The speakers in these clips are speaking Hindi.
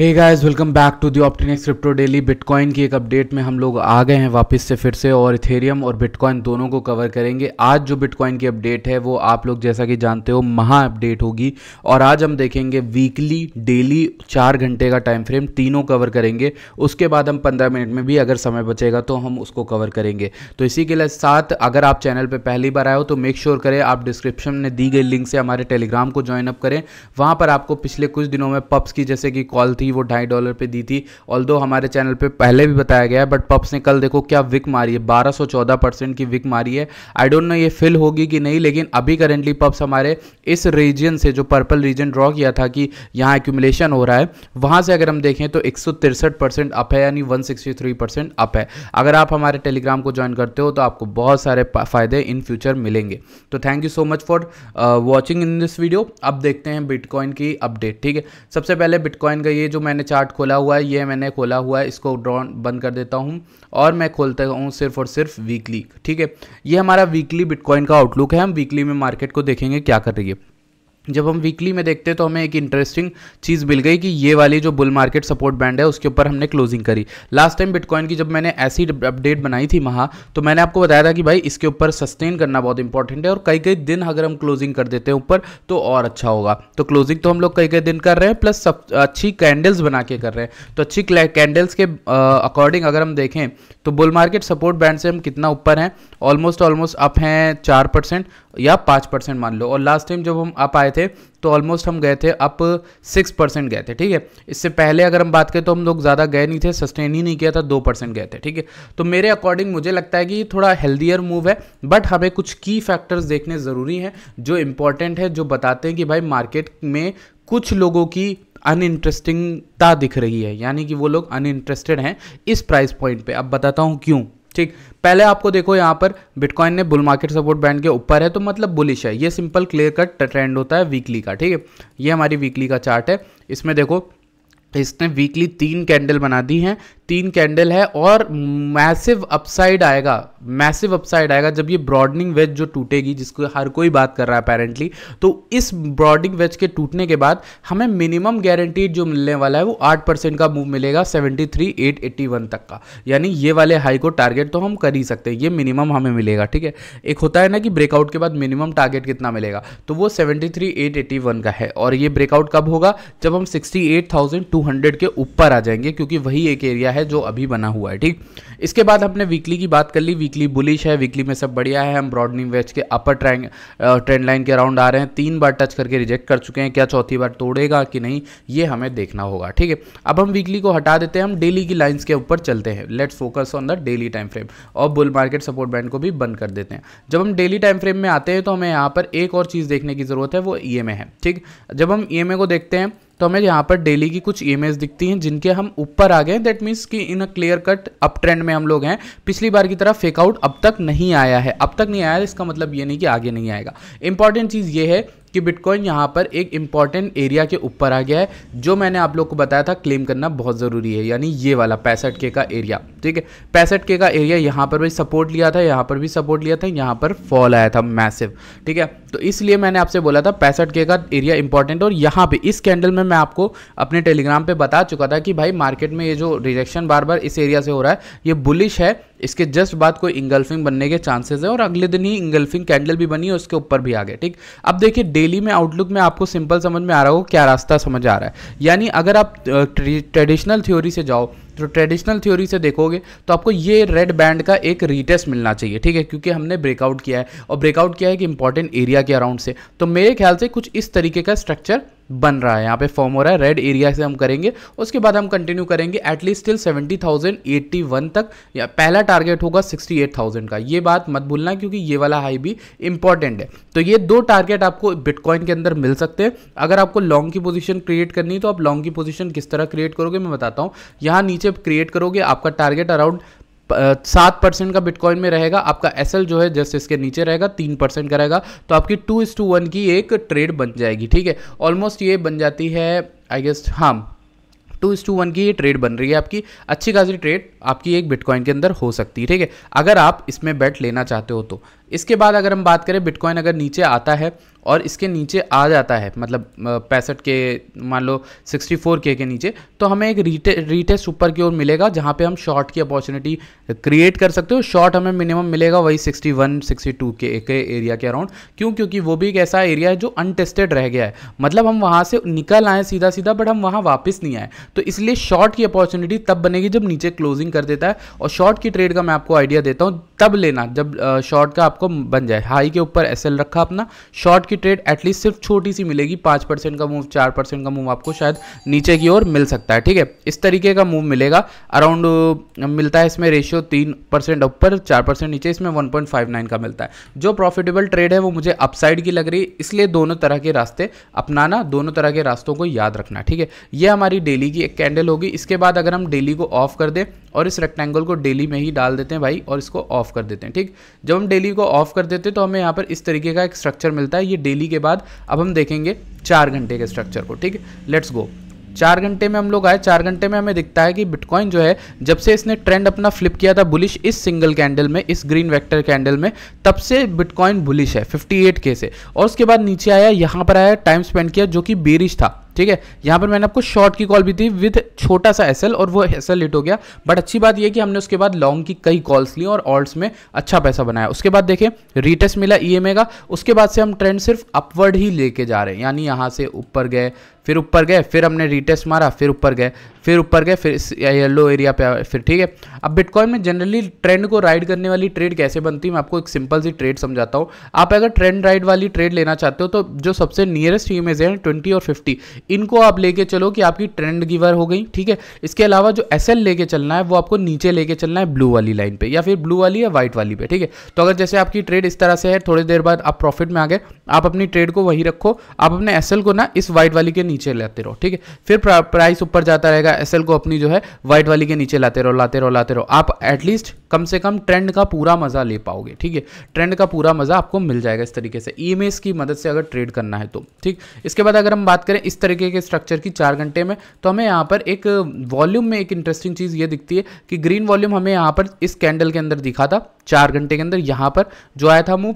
hey guys welcome back to the Optin crypto daily bitcoin की एक अपडेट में हम लोग आ गए हैं वापस से फिर से और इथेरियम और बिटकॉइन दोनों को कवर करेंगे आज जो बिटकॉइन की अपडेट है वो आप लोग जैसा कि जानते हो महा अपडेट होगी और आज हम देखेंगे वीकली डेली चार घंटे का टाइम फ्रेम तीनों कवर करेंगे उसके बाद हम पंद्रह मिनट में भी अगर समय बचेगा तो हम उसको कवर करेंगे तो इसी के लिए साथ अगर आप चैनल पर पहली बार आए हो तो मेक श्योर करें आप डिस्क्रिप्शन में दी गई लिंक से हमारे टेलीग्राम को ज्वाइन अप करें वहाँ पर आपको पिछले कुछ दिनों में पब्स की जैसे कि कॉल थी थी वो ढाई डॉलर पे दी थी ऑल हमारे चैनल पे पहले भी बताया गया है बट पप्स ने कल देखो क्या विक मारी है बारह परसेंट की विक मारी है आई डोंट नो ये फिल होगी कि नहीं लेकिन अभी करेंटली पप्स हमारे इस रीजन से जो पर्पल रीजन ड्रॉ किया था कि यहाँ एक्यूमलेशन हो रहा है वहाँ से अगर हम देखें तो एक अप है यानी वन अप है अगर आप हमारे टेलीग्राम को ज्वाइन करते हो तो आपको बहुत सारे फ़ायदे इन फ्यूचर मिलेंगे तो thank you so much for watching in this video अब देखते हैं बिटकॉइन की अपडेट ठीक है सबसे पहले बिटकॉइन का ये जो मैंने चार्ट खोला हुआ है ये मैंने खोला हुआ है इसको ड्रॉ बंद कर देता हूँ और मैं खोलता हूँ सिर्फ और सिर्फ वीकली ठीक है ये हमारा वीकली बिटकॉइन का आउटलुक है हम वीकली में मार्केट को देखेंगे क्या कर रही है जब हम वीकली में देखते हैं तो हमें एक इंटरेस्टिंग चीज़ मिल गई कि ये वाली जो बुल मार्केट सपोर्ट बैंड है उसके ऊपर हमने क्लोजिंग करी लास्ट टाइम बिटकॉइन की जब मैंने ऐसी अपडेट बनाई थी महा तो मैंने आपको बताया था कि भाई इसके ऊपर सस्टेन करना बहुत इंपॉर्टेंट है और कई कई दिन अगर हम क्लोजिंग कर देते हैं ऊपर तो और अच्छा होगा तो क्लोजिंग तो हम लोग कई कई दिन कर रहे हैं प्लस सब अच्छी कैंडल्स बना के कर रहे हैं तो अच्छी कैंडल्स के अकॉर्डिंग अगर हम देखें तो बुल मार्केट सपोर्ट बैंड से हम कितना ऊपर हैं ऑलमोस्ट ऑलमोस्ट अप हैं चार परसेंट या पाँच परसेंट मान लो और लास्ट टाइम जब हम अप आए थे तो ऑलमोस्ट हम गए थे अप सिक्स परसेंट गए थे ठीक है इससे पहले अगर हम बात करें तो हम लोग ज़्यादा गए नहीं थे सस्टेन ही नहीं किया था दो परसेंट गए थे ठीक है तो मेरे अकॉर्डिंग मुझे लगता है कि ये थोड़ा हेल्दियर मूव है बट हमें कुछ की फैक्टर्स देखने ज़रूरी हैं जो इंपॉर्टेंट है जो बताते हैं कि भाई मार्केट में कुछ लोगों की अनइंटरेस्टिंगता दिख रही है यानी कि वो लोग अनइंटरेस्टेड हैं इस प्राइस पॉइंट पे अब बताता हूँ क्यों ठीक पहले आपको देखो यहाँ पर बिटकॉइन ने बुल मार्केट सपोर्ट बैंड के ऊपर है तो मतलब बुलिश है ये सिंपल क्लियर कट ट्रेंड होता है वीकली का ठीक है ये हमारी वीकली का चार्ट है इसमें देखो इसने वीकली तीन कैंडल बना दी हैं तीन कैंडल है और मैसिव अपसाइड आएगा मैसिव अपसाइड आएगा जब ये ब्रॉडनिंग वेज जो टूटेगी जिसको हर कोई बात कर रहा है अपेरेंटली तो इस ब्रॉडनिंग वेज के टूटने के बाद हमें मिनिमम गारंटीड जो मिलने वाला है वो आठ परसेंट का मूव मिलेगा seventy three eight eighty one तक का यानी ये वाले हाई को टारगेट तो हम कर ही सकते हैं ये मिनिमम हमें मिलेगा ठीक है एक होता है ना कि ब्रेकआउट के बाद मिनिमम टारगेट कितना मिलेगा तो वो seventy three eight eighty one का है और ये ब्रेकआउट कब होगा जब हम sixty eight thousand two hundred के ऊपर आ जाएंगे क्योंकि वही एक एरिया है है जो अभी बना हुआ है ठीक इसके बाद हमने वीकली की बात कर ली वीकली बुलिश है वीकली में सब बढ़िया है हम ब्रॉडनिंग वेज के अपर ट्रैंग ट्रेंड लाइन के अराउंड आ रहे हैं तीन बार टच करके रिजेक्ट कर चुके हैं क्या चौथी बार तोड़ेगा कि नहीं ये हमें देखना होगा ठीक है अब हम वीकली को हटा देते हैं हम डेली की लाइन्स के ऊपर चलते हैं let's focus on the daily time frame और बुल मार्केट सपोर्ट बैंड को भी बंद कर देते हैं जब हम डेली टाइम फ्रेम में आते हैं तो हमें यहाँ पर एक और चीज़ देखने की ज़रूरत है वो ई e है ठीक जब हम ई e को देखते हैं तो हमें यहाँ पर डेली की कुछ ईमेज दिखती हैं जिनके हम ऊपर आ गए दैट मीन्स कि in a clear cut up trend में हम लोग हैं पिछली बार की तरह फेकआउट अब तक नहीं आया है अब तक नहीं आया इसका मतलब ये नहीं कि आगे नहीं आएगा इंपॉर्टेंट चीज़ ये है कि बिटकॉइन यहाँ पर एक इम्पॉर्टेंट एरिया के ऊपर आ गया है जो मैंने आप लोग को बताया था क्लेम करना बहुत ज़रूरी है यानी ये वाला पैंसठ के का एरिया ठीक है पैंसठ के का एरिया यहाँ पर भी सपोर्ट लिया था यहाँ पर भी सपोर्ट लिया था यहाँ पर फॉल आया था मैसिव ठीक है तो इसलिए मैंने आपसे बोला था पैंसठ के का एरिया इंपॉर्टेंट और यहाँ पर इस कैंडल में मैं आपको अपने टेलीग्राम पर बता चुका था कि भाई मार्केट में ये जो रिजेक्शन बार बार इस एरिया से हो रहा है ये बुलिश है इसके जस्ट बाद कोई इंगल्फिंग बनने के चांसेस है और अगले दिन ही इंगल्फिंग कैंडल भी बनी है उसके ऊपर भी आ गए ठीक अब देखिए डेली में आउटलुक में आपको सिंपल समझ में आ रहा हो क्या रास्ता समझ आ रहा है यानी अगर आप ट्रेडिशनल थ्योरी से जाओ तो ट्रेडिशनल थ्योरी से देखोगे तो आपको ये रेड बैंड का एक रीटेस्ट मिलना चाहिए ठीक है क्योंकि हमने ब्रेकआउट किया है और ब्रेकआउट किया है कि इंपॉर्टेंट एरिया के अराउंड से तो मेरे ख्याल से कुछ इस तरीके का स्ट्रक्चर बन रहा है यहाँ पे फॉर्म हो रहा है रेड एरिया से हम करेंगे उसके बाद हम कंटिन्यू करेंगे at least till seventy thousand eighty one तक या पहला टारगेट होगा सिक्सटी एट थाउजेंड का ये बात मत भूलना क्योंकि ये वाला हाई भी इंपॉर्टेंट है तो ये दो टारगेट आपको बिटकॉइन के अंदर मिल सकते हैं अगर आपको लॉन्ग की पोजिशन क्रिएट करनी तो आप लॉन्ग की पोजिशन किस तरह क्रिएट करोगे मैं बताता हूँ यहाँ नीचे क्रिएट करोगे आपका टारगेट अराउंड सात परसेंट का बिटकॉइन में रहेगा आपका एस जो है जस्ट इसके नीचे रहेगा तीन परसेंट का रहेगा तो आपकी टू इस टू वन की एक ट्रेड बन जाएगी ठीक है ऑलमोस्ट ये बन जाती है आई गेस हाँ टू इस टू वन की ये ट्रेड बन रही है आपकी अच्छी खासी ट्रेड आपकी एक बिटकॉइन के अंदर हो सकती है ठीक है अगर आप इसमें बैट लेना चाहते हो तो इसके बाद अगर हम बात करें बिटकॉइन अगर नीचे आता है और इसके नीचे आ जाता है मतलब पैंसठ के मान लो 64 के के नीचे तो हमें एक रीटे रीटेस्ट ऊपर की ओर मिलेगा जहाँ पे हम शॉर्ट की अपॉर्चुनिटी क्रिएट कर सकते हो शॉर्ट हमें मिनिमम मिलेगा वही 61 62 के के एरिया के अराउंड क्यों क्योंकि वो भी एक ऐसा एरिया है जो अनटेस्टेड रह गया है मतलब हम वहाँ से निकल आए सीधा सीधा बट हम वहाँ वापस नहीं आए तो इसलिए शॉर्ट की अपॉर्चुनिटी तब बनेगी जब नीचे क्लोजिंग कर देता है और शॉर्ट की ट्रेड का मैं आपको आइडिया देता हूँ तब लेना जब शॉर्ट का आपको बन जाए हाई के ऊपर एस रखा अपना शॉर्ट की ट्रेड एटलीस्ट सिर्फ छोटी सी मिलेगी पांच परसेंट का मूव चार परसेंट का मूव आपको शायद नीचे की ओर मिल सकता है ठीक है इस तरीके का मूव मिलेगा अराउंड मिलता है इसमें रेशियो तीन परसेंट ऊपर चार परसेंट नीचे इसमें वन पॉइंट फाइव नाइन का मिलता है जो प्रॉफिटेबल ट्रेड है वो मुझे अपसाइड की लग रही है इसलिए दोनों तरह के रास्ते अपनाना दोनों तरह के रास्तों को याद रखना ठीक है ये हमारी डेली की एक कैंडल होगी इसके बाद अगर हम डेली को ऑफ कर दें और इस रेक्टेंगल को डेली में ही डाल देते हैं भाई और इसको ऑफ कर देते हैं ठीक जब हम डेली को ऑफ कर देते तो हमें यहाँ पर इस तरीके का एक स्ट्रक्चर मिलता है ये डेली के बाद अब हम देखेंगे चार घंटे के स्ट्रक्चर को ठीक है लेट्स गो चार घंटे में हम लोग आए चार घंटे में हमें दिखता है कि बिटकॉइन जो है जब से इसने ट्रेंड अपना फ्लिप किया था बुलिश इस सिंगल कैंडल में इस ग्रीन वेक्टर कैंडल में तब से बिटकॉइन बुलिश है 58 के से और उसके बाद नीचे आया यहां पर आया टाइम स्पेंड किया जो कि बेरिश था ठीक है यहां पर मैंने आपको शॉर्ट की कॉल भी दी विद छोटा सा एस और वो एसएल हिट हो गया बट अच्छी बात यह कि हमने उसके बाद लॉन्ग की कई कॉल्स ली और ऑल्ट में अच्छा पैसा बनाया उसके बाद देखें रिटेस्ट मिला ई e का उसके बाद से हम ट्रेंड सिर्फ अपवर्ड ही लेके जा रहे हैं यानी यहाँ से ऊपर गए फिर ऊपर गए फिर हमने रिटेस्ट मारा फिर ऊपर गए फिर ऊपर गए फिर येलो एरिया पे आए फिर ठीक है अब बिटकॉइन में जनरली ट्रेंड को राइड करने वाली ट्रेड कैसे बनती है मैं आपको एक सिंपल सी ट्रेड समझाता हूँ आप अगर ट्रेंड राइड वाली ट्रेड लेना चाहते हो तो जो सबसे नियरेस्ट इमेज है ट्वेंटी और फिफ्टी इनको आप लेके चलो कि आपकी ट्रेंड गिवर हो गई ठीक है इसके अलावा जो एस लेके चलना है वो आपको नीचे लेके चलना है ब्लू वाली लाइन पर या फिर ब्लू वाली या व्हाइट वाली पे ठीक है तो अगर जैसे आपकी ट्रेड इस तरह से है थोड़ी देर बाद आप प्रॉफिट में आ गए आप अपनी ट्रेड को वहीं रखो आप अपने एस को ना इस व्हाइट वाली के नीचे लाते रहो ठीक है फिर प्राइस ऊपर जाता रहेगा एस को अपनी जो है व्हाइट वाली के नीचे लाते रहो लाते रहो लाते रहो आप एटलीस्ट कम से कम ट्रेंड का पूरा मजा ले पाओगे ठीक है ट्रेंड का पूरा मजा आपको मिल जाएगा इस तरीके से ई की मदद से अगर ट्रेड करना है तो ठीक इसके बाद अगर हम बात करें इस तरीके के स्ट्रक्चर की चार घंटे में तो हमें यहाँ पर एक वॉल्यूम में एक इंटरेस्टिंग चीज़ ये दिखती है कि ग्रीन वॉल्यूम हमें यहाँ पर इस कैंडल के अंदर दिखा था चार घंटे के अंदर यहाँ पर जो आया था मूव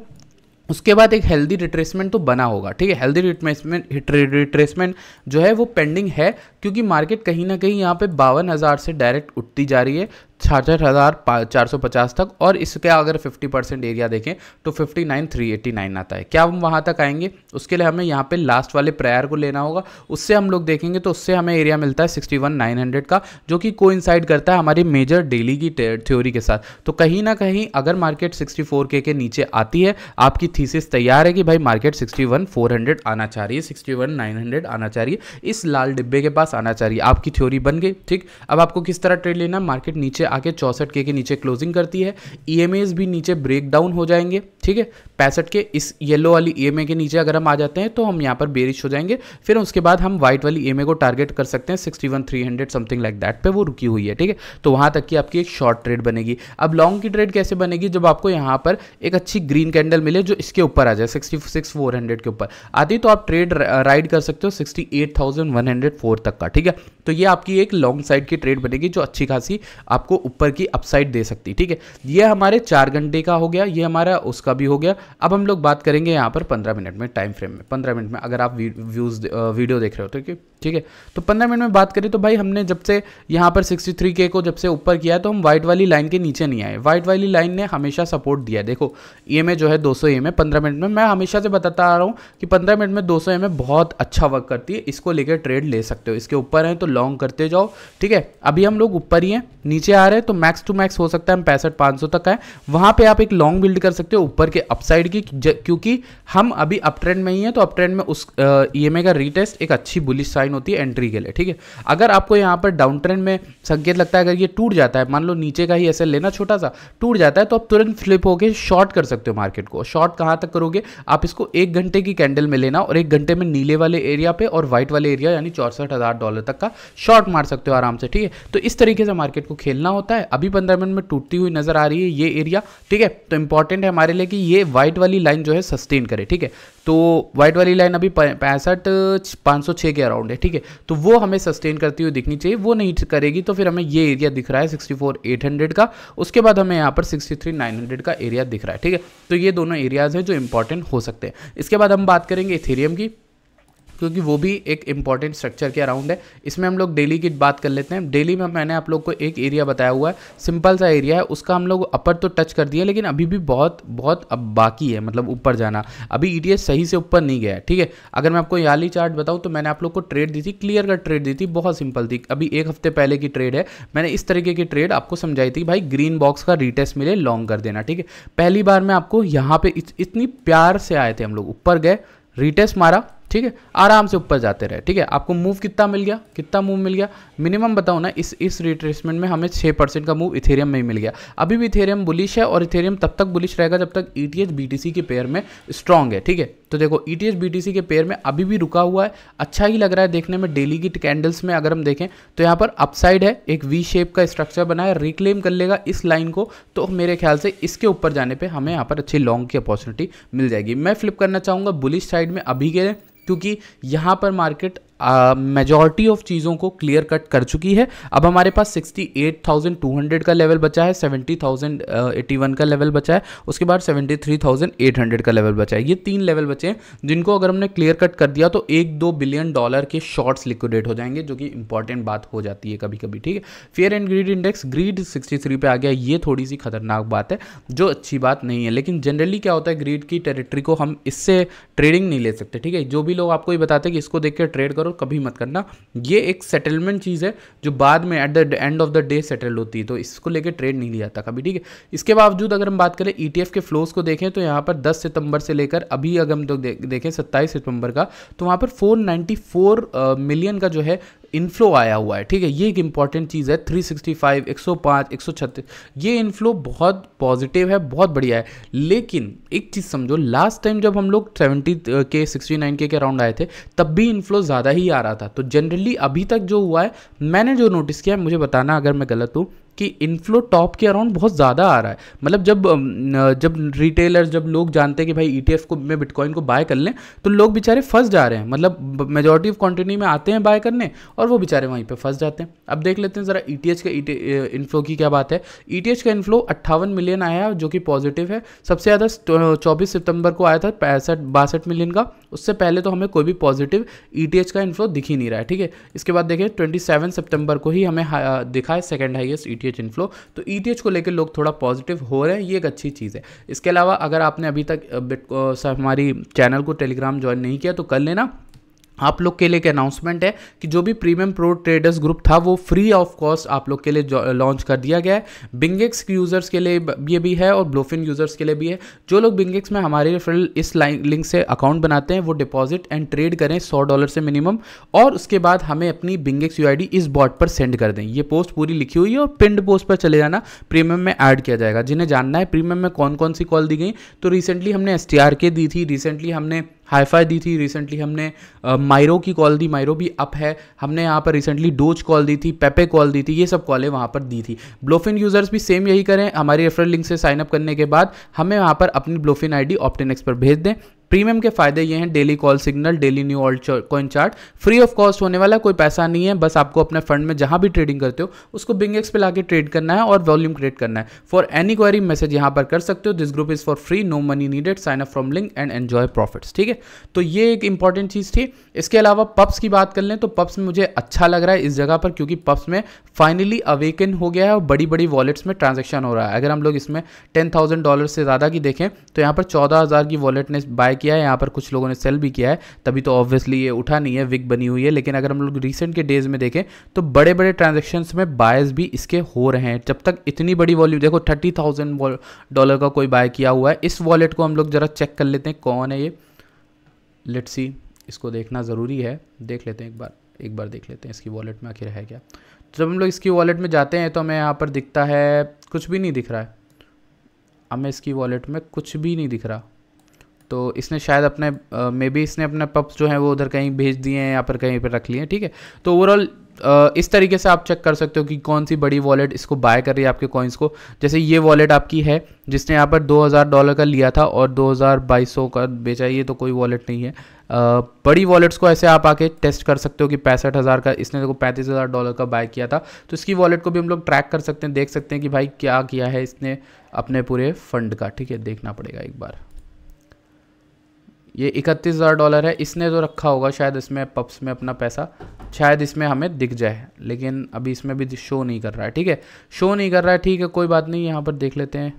उसके बाद एक हेल्दी रिट्रेसमेंट तो बना होगा ठीक है हेल्दी रिट्रेसमेंट रिट्रेसमेंट जो है वो पेंडिंग है क्योंकि मार्केट कहीं ना कहीं यहाँ पे बावन हज़ार से डायरेक्ट उठती जा रही है छाछठ हज़ार चार सौ पचास तक और इसके अगर फिफ्टी परसेंट एरिया देखें तो fifty nine three eighty nine आता है क्या हम वहाँ तक आएंगे उसके लिए हमें यहाँ पे लास्ट वाले प्रायर को लेना होगा उससे हम लोग देखेंगे तो उससे हमें एरिया मिलता है सिक्सटी वन नाइन हंड्रेड का जो कि को करता है हमारी मेजर डेली की थ्योरी के साथ तो कहीं ना कहीं अगर मार्केट सिक्सटी फोर के के नीचे आती है आपकी थीसिस तैयार है कि भाई market sixty one four hundred आना चाह रही है सिक्सटी वन नाइन हंड्रेड आना चाह रही है इस लाल डिब्बे के पास आना चाहिए आपकी थ्योरी बन गई ठीक अब आपको किस तरह ट्रेड लेना मार्केट नीचे आके चौंसठ के नीचे क्लोजिंग करती है ई e भी नीचे ब्रेक डाउन हो जाएंगे ठीक है पैंसठ के इस येलो वाली ई e के नीचे अगर हम आ जाते हैं तो हम यहाँ पर बेरिश हो जाएंगे फिर उसके बाद हम व्हाइट वाली ई e को टारगेट कर सकते हैं sixty one three hundred something like that पे वो रुकी हुई है ठीक है तो वहाँ तक की आपकी एक शॉर्ट ट्रेड बनेगी अब लॉन्ग की ट्रेड कैसे बनेगी जब आपको यहाँ पर एक अच्छी ग्रीन कैंडल मिले जो इसके ऊपर आ जाए सिक्सटी सिक्स फोर हंड्रेड के ऊपर आती तो आप ट्रेड राइड कर सकते हो sixty eight thousand one hundred four तक का ठीक है तो ये आपकी एक लॉन्ग साइड की ट्रेड बनेगी जो अच्छी खासी आपको ऊपर की अपसाइड दे सकती ठीक है ये हमारे चार घंटे का हो गया ये हमारा उसका का भी हो गया अब हम लोग बात करेंगे यहाँ पर पंद्रह मिनट में टाइम फ्रेम में पंद्रह मिनट में अगर आप वी, व्यूज़ वीडियो देख रहे हो तो ठीक है तो पंद्रह मिनट में बात करें तो भाई हमने जब से यहाँ पर सिक्सटी थ्री के को जब से ऊपर किया तो हम व्हाइट वाली लाइन के नीचे नहीं आए व्हाइट वाली लाइन ने हमेशा सपोर्ट दिया देखो ई एम जो है दो सौ ई एम पंद्रह मिनट में मैं हमेशा से बताता आ रहा हूँ कि पंद्रह मिनट में दो सौ बहुत अच्छा वर्क करती है इसको लेकर ट्रेड ले सकते हो इसके ऊपर हैं तो लॉन्ग करते जाओ ठीक है अभी हम लोग ऊपर ही हैं नीचे आ रहे हैं तो मैक्स टू मैक्स हो सकता है हम पैंसठ पाँच सौ तक आए वहाँ पर आप एक लॉन्ग बिल्ड कर सकते हो ऊपर के अपसाइड की क्योंकि हम अभी अप ट्रेंड में ही हैं तो अप ट्रेंड में उस ई एम e का रीटेस्ट एक अच्छी बुलिश साइन लाइन होती है एंट्री के लिए ठीक है अगर आपको यहाँ पर डाउन ट्रेंड में संकेत लगता है अगर ये टूट जाता है मान लो नीचे का ही ऐसे लेना छोटा सा टूट जाता है तो आप तुरंत फ्लिप होकर शॉर्ट कर सकते हो मार्केट को शॉर्ट कहाँ तक करोगे आप इसको एक घंटे की कैंडल में लेना और एक घंटे में नीले वाले एरिया पर और व्हाइट वाले एरिया यानी चौसठ डॉलर तक का शॉर्ट मार सकते हो आराम से ठीक है तो इस तरीके से मार्केट को खेलना होता है अभी पंद्रह मिनट में टूटती हुई नजर आ रही है ये एरिया ठीक है तो इंपॉर्टेंट है हमारे लिए कि ये व्हाइट वाली लाइन जो है सस्टेन करे ठीक है तो व्हाइट वाली लाइन अभी पैंसठ पाँच सौ छः के अराउंड है ठीक है तो वो हमें सस्टेन करती हुई दिखनी चाहिए वो नहीं करेगी तो फिर हमें ये एरिया दिख रहा है सिक्सटी फोर एट हंड्रेड का उसके बाद हमें यहाँ पर सिक्सटी थ्री नाइन हंड्रेड का एरिया दिख रहा है ठीक है तो ये दोनों एरियाज हैं जो इंपॉर्टेंट हो सकते हैं इसके बाद हम बात करेंगे इथेरियम की क्योंकि वो भी एक इंपॉर्टेंट स्ट्रक्चर के अराउंड है इसमें हम लोग डेली की बात कर लेते हैं डेली में मैंने आप लोग को एक एरिया बताया हुआ है सिंपल सा एरिया है उसका हम लोग अपर तो टच कर दिया लेकिन अभी भी बहुत बहुत अब बाकी है मतलब ऊपर जाना अभी ई सही से ऊपर नहीं गया ठीक है अगर मैं आपको याली चार्ट बताऊँ तो मैंने आप लोग को ट्रेड दी थी क्लियर कट ट्रेड दी थी बहुत सिंपल थी अभी एक हफ्ते पहले की ट्रेड है मैंने इस तरीके की ट्रेड आपको समझाई थी भाई ग्रीन बॉक्स का रिटेस्ट मिले लॉन्ग कर देना ठीक है पहली बार मैं आपको यहाँ पे इतनी प्यार से आए थे हम लोग ऊपर गए रिटेस्ट मारा ठीक है आराम से ऊपर जाते रहे ठीक है आपको मूव कितना मिल गया कितना मूव मिल गया मिनिमम बताओ ना इस इस रिट्रेसमेंट में हमें छः परसेंट का मूव इथेरियम में ही मिल गया अभी भी इथेरियम बुलिश है और इथेरियम तब तक बुलिश रहेगा जब तक ई e टी के पेयर में स्ट्रांग है ठीक है तो देखो ई e टी के पेयर में अभी भी रुका हुआ है अच्छा ही लग रहा है देखने में डेली की कैंडल्स में अगर हम देखें तो यहाँ पर अपसाइड है एक वी शेप का स्ट्रक्चर बना है रिक्लेम कर लेगा इस लाइन को तो मेरे ख्याल से इसके ऊपर जाने पर हमें यहाँ पर अच्छी लॉन्ग की अपॉर्चुनिटी मिल जाएगी मैं फ्लिप करना चाहूँगा बुलिश साइड में अभी के क्योंकि यहाँ पर मार्केट मेजॉरिटी ऑफ चीज़ों को क्लियर कट कर चुकी है अब हमारे पास 68,200 का लेवल बचा है 70,081 का लेवल बचा है उसके बाद 73,800 का लेवल बचा है ये तीन लेवल बचे हैं जिनको अगर हमने क्लियर कट कर दिया तो एक दो बिलियन डॉलर के शॉर्ट्स लिक्विडेट हो जाएंगे जो कि इंपॉर्टेंट बात हो जाती है कभी कभी ठीक है fear and greed index greed sixty पे आ गया ये थोड़ी सी खतरनाक बात है जो अच्छी बात नहीं है लेकिन जनरली क्या होता है ग्रीड की टेरिटरी को हम इससे ट्रेडिंग नहीं ले सकते ठीक है जो भी लोग आपको ये बताते हैं कि इसको देख के ट्रेड करो कभी मत करना ये एक सेटलमेंट चीज़ है जो बाद में at the end of the day settle होती है तो इसको लेके ट्रेड नहीं लिया जाता कभी ठीक है इसके बावजूद अगर हम बात करें ई e के फ्लोज को देखें तो यहाँ पर दस सितंबर से लेकर अभी अगर हम तो देखें सत्ताईस सितंबर का तो वहाँ पर फोर मिलियन का जो है इनफ्लो आया हुआ है ठीक है ये एक इंपॉर्टेंट चीज़ है 365, 105, 136 ये इनफ्लो बहुत पॉजिटिव है बहुत बढ़िया है लेकिन एक चीज़ समझो लास्ट टाइम जब हम लोग 70 के 69 के के अराउंड आए थे तब भी इनफ्लो ज़्यादा ही आ रहा था तो जनरली अभी तक जो हुआ है मैंने जो नोटिस किया है मुझे बताना अगर मैं गलत हूँ कि इनफ्लो टॉप के अराउंड बहुत ज़्यादा आ रहा है मतलब जब जब रिटेलर जब लोग जानते हैं कि भाई ई e को में बिटकॉइन को बाय कर लें तो लोग बेचारे फंस जा रहे हैं मतलब मेजोरिटी ऑफ क्वान्टिटी में आते हैं बाय करने और वो बेचारे वहीं पर फंस जाते हैं अब देख लेते हैं ज़रा ई का इनफ्लो की क्या बात है ई e का इनफ्लो अट्ठावन मिलियन आया जो कि पॉजिटिव है सबसे ज़्यादा चौबीस सितंबर को आया था पैंसठ बासठ मिलियन का उससे पहले तो हमें कोई भी पॉजिटिव ई e का इनफ्लो दिख ही नहीं रहा है ठीक है इसके बाद देखें ट्वेंटी सितंबर को ही हमें दिखा है second highest E E e inflow तो ईटीएच e को लेकर लोग थोड़ा पॉजिटिव हो रहे हैं ये एक अच्छी चीज़ है इसके अलावा अगर आपने अभी तक हमारी चैनल को टेलीग्राम ज्वाइन नहीं किया तो कर लेना आप लोग के लिए एक अनाउंसमेंट है कि जो भी प्रीमियम प्रो ट्रेडर्स ग्रुप था वो फ्री ऑफ कॉस्ट आप लोग के लिए लॉन्च कर दिया गया है बिंगेक्स के यूज़र्स के लिए ये भी है और ब्लोफिन यूज़र्स के लिए भी है जो लोग बिंगेक्स में हमारे इस लाइन लिंक से अकाउंट बनाते हैं वो डिपॉजिट एंड ट्रेड करें सौ डॉलर से मिनिमम और उसके बाद हमें अपनी बिंगेक्स यू इस बॉट पर सेंड कर दें ये पोस्ट पूरी लिखी हुई है और पिंड पोस्ट पर चले जाना प्रीमियम में ऐड किया जाएगा जिन्हें जानना है प्रीमियम में कौन कौन सी कॉल दी गई तो रिसेंटली हमने एस के दी थी रिसेंटली हमने हाईफाई दी थी रिसेंटली हमने मायरो की कॉल दी मायरो भी अप है हमने यहाँ पर रिसेंटली डोज कॉल दी थी पेपे कॉल दी थी ये सब कॉलें वहाँ पर दी थी ब्लोफिन यूजर्स भी सेम यही करें हमारी रेफरल लिंक से साइनअप करने के बाद हमें वहाँ पर अपनी ब्लोफिन आई डी ऑप्टेनेक्स पर भेज दें प्रीमियम के फायदे ये हैं daily call signal daily new alt coin chart free of cost होने वाला कोई पैसा नहीं है बस आपको अपने फंड में जहां भी ट्रेडिंग करते हो उसको बिंग एक्स पे लाके ट्रेड करना है और वॉल्यूम क्रिएट करना है फॉर एनी क्वारी मैसेज यहां पर कर सकते हो this group is for free no money needed sign up from link and enjoy profits ठीक है तो ये एक इंपॉर्टेंट चीज़ थी इसके अलावा पब्स की बात कर लें तो पब्स में मुझे अच्छा लग रहा है इस जगह पर क्योंकि पब्स में फाइनली अवेकन हो गया है और बड़ी बड़ी वॉलेट्स में ट्रांजेक्शन हो रहा है अगर हम लोग इसमें टेन डॉलर से ज़्यादा की देखें तो यहाँ पर चौदह की वॉलेट ने बाय किया है यहाँ पर कुछ लोगों ने सेल भी किया है तभी तो ऑब्वियसली ये उठा नहीं है विक बनी हुई है लेकिन अगर हम लोग रिसेंट के डेज में देखें तो बड़े बड़े ट्रांजेक्शन में बायस भी इसके हो रहे हैं जब तक इतनी बड़ी वॉल्यूम देखो थर्टी थाउजेंड डॉलर का कोई बाय किया हुआ है इस वॉलेट को हम लोग जरा चेक कर लेते हैं कौन है ये लेट्स सी इसको देखना ज़रूरी है देख लेते हैं एक बार एक बार देख लेते हैं इसकी वॉलेट में आखिर है क्या तो जब हम लोग इसकी वॉलेट में जाते हैं तो हमें यहाँ पर दिखता है कुछ भी नहीं दिख रहा है हमें इसकी वॉलेट में कुछ भी नहीं दिख रहा तो इसने शायद अपने मे बी इसने अपने पप्स जो हैं वो उधर कहीं भेज दिए हैं या पर कहीं पर रख लिए हैं ठीक है तो ओवरऑल इस तरीके से आप चेक कर सकते हो कि कौन सी बड़ी वॉलेट इसको बाय कर रही है आपके कॉइन्स को जैसे ये वॉलेट आपकी है जिसने यहाँ पर 2000 डॉलर का लिया था और 2200 का बेचा ये तो कोई वॉलेट नहीं है आ, बड़ी वॉलेट्स को ऐसे आप आके टेस्ट कर सकते हो कि पैंसठ हज़ार का इसने देखो पैंतीस हज़ार डॉलर का बाय किया था तो इसकी वॉलेट को भी हम लोग ट्रैक कर सकते हैं देख सकते हैं कि भाई क्या किया है इसने अपने पूरे फंड का ठीक है देखना पड़ेगा एक बार ये इकतीस हज़ार डॉलर है इसने तो रखा होगा शायद इसमें पप्स में अपना पैसा शायद इसमें हमें दिख जाए लेकिन अभी इसमें भी शो नहीं कर रहा है ठीक है शो नहीं कर रहा है ठीक है कोई बात नहीं यहाँ पर देख लेते हैं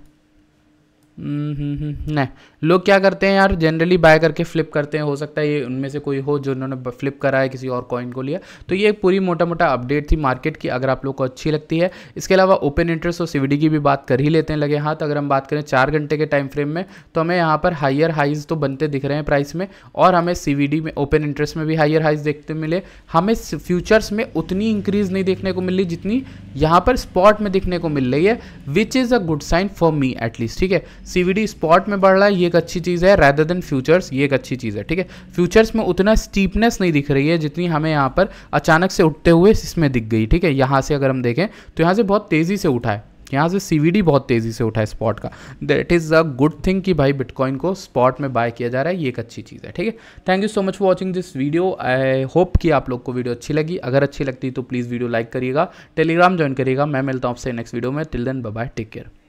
नहीं लोग क्या करते हैं यार जनरली बाय करके फ्लिप करते हैं हो सकता है ये उनमें से कोई हो जो उन्होंने फ्लिप करा है किसी और कॉइन को लिया तो ये एक पूरी मोटा मोटा अपडेट थी मार्केट की अगर आप लोग को अच्छी लगती है इसके अलावा ओपन इंटरेस्ट और सीवीडी की भी बात कर ही लेते हैं लगे हाथ अगर हम बात करें चार घंटे के टाइम फ्रेम में तो हमें यहाँ पर हाइयर हाइज तो बनते दिख रहे हैं प्राइस में और हमें सी में ओपन इंटरेस्ट में भी हाइयर हाइज देखते मिले हमें फ्यूचर्स में उतनी इंक्रीज नहीं देखने को मिली जितनी यहाँ पर स्पॉट में देखने को मिल रही है which is a good sign for me at least ठीक है सीवीडी स्पॉट में बढ़ रहा है ये एक अच्छी चीज़ है रैदर देन फ्यूचर्स ये एक अच्छी चीज़ है ठीक है फ्यूचर्स में उतना स्टीपनेस नहीं दिख रही है जितनी हमें यहाँ पर अचानक से उठते हुए इसमें दिख गई ठीक है यहाँ से अगर हम देखें तो यहाँ से बहुत तेज़ी से उठा है यहाँ से सी बहुत तेज़ी से उठा है स्पॉट का that is a good thing कि भाई बिटकॉइन को स्पॉट में बाय किया जा रहा है ये एक अच्छी चीज़ है ठीक है thank you so much for watching this video I hope कि आप लोग को वीडियो अच्छी लगी अगर अच्छी लगती तो प्लीज़ वीडियो लाइक करिएगा टेलीग्राम ज्वाइन करिएगा मैं मिलता हूँ आपसे नेक्स्ट वीडियो में till then bye take care